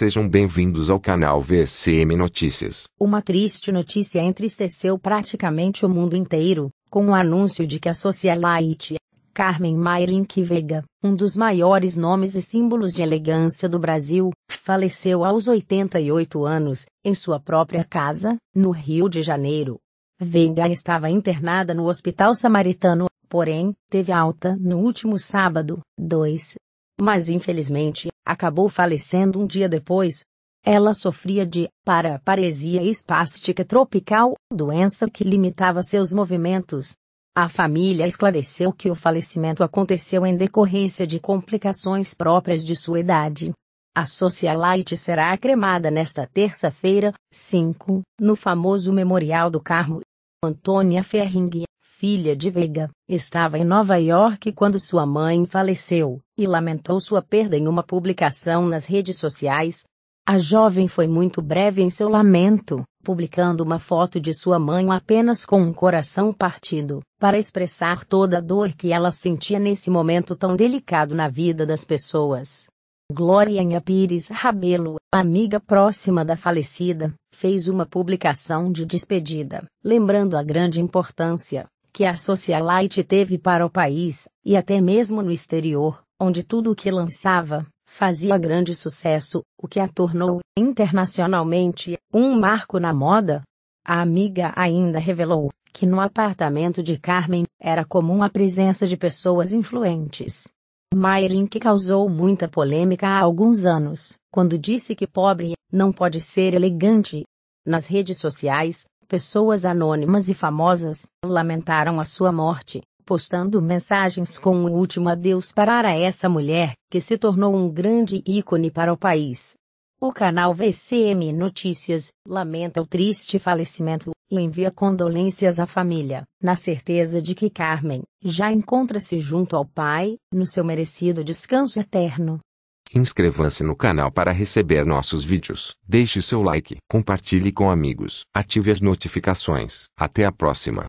Sejam bem-vindos ao canal VCM Notícias. Uma triste notícia entristeceu praticamente o mundo inteiro, com o anúncio de que a socialite Carmen Mayrink Vega, um dos maiores nomes e símbolos de elegância do Brasil, faleceu aos 88 anos, em sua própria casa, no Rio de Janeiro. Vega estava internada no Hospital Samaritano, porém, teve alta no último sábado, 2, mas infelizmente, acabou falecendo um dia depois. Ela sofria de paraparesia espástica tropical, doença que limitava seus movimentos. A família esclareceu que o falecimento aconteceu em decorrência de complicações próprias de sua idade. A socialite será cremada nesta terça-feira, 5, no famoso Memorial do Carmo. Antônia Ferring, filha de Veiga, estava em Nova York quando sua mãe faleceu e lamentou sua perda em uma publicação nas redes sociais. A jovem foi muito breve em seu lamento, publicando uma foto de sua mãe apenas com um coração partido, para expressar toda a dor que ela sentia nesse momento tão delicado na vida das pessoas. Glória Inha Pires Rabelo, amiga próxima da falecida, fez uma publicação de despedida, lembrando a grande importância que a Socialite teve para o país, e até mesmo no exterior, onde tudo o que lançava fazia grande sucesso, o que a tornou internacionalmente um marco na moda. A amiga ainda revelou que no apartamento de Carmen era comum a presença de pessoas influentes. Maylin que causou muita polêmica há alguns anos, quando disse que pobre não pode ser elegante. Nas redes sociais, pessoas anônimas e famosas lamentaram a sua morte, postando mensagens com o último adeus para essa mulher, que se tornou um grande ícone para o país. O canal VCM Notícias lamenta o triste falecimento e envia condolências à família, na certeza de que Carmen já encontra-se junto ao pai, no seu merecido descanso eterno. Inscreva-se no canal para receber nossos vídeos. Deixe seu like, compartilhe com amigos, ative as notificações. Até a próxima.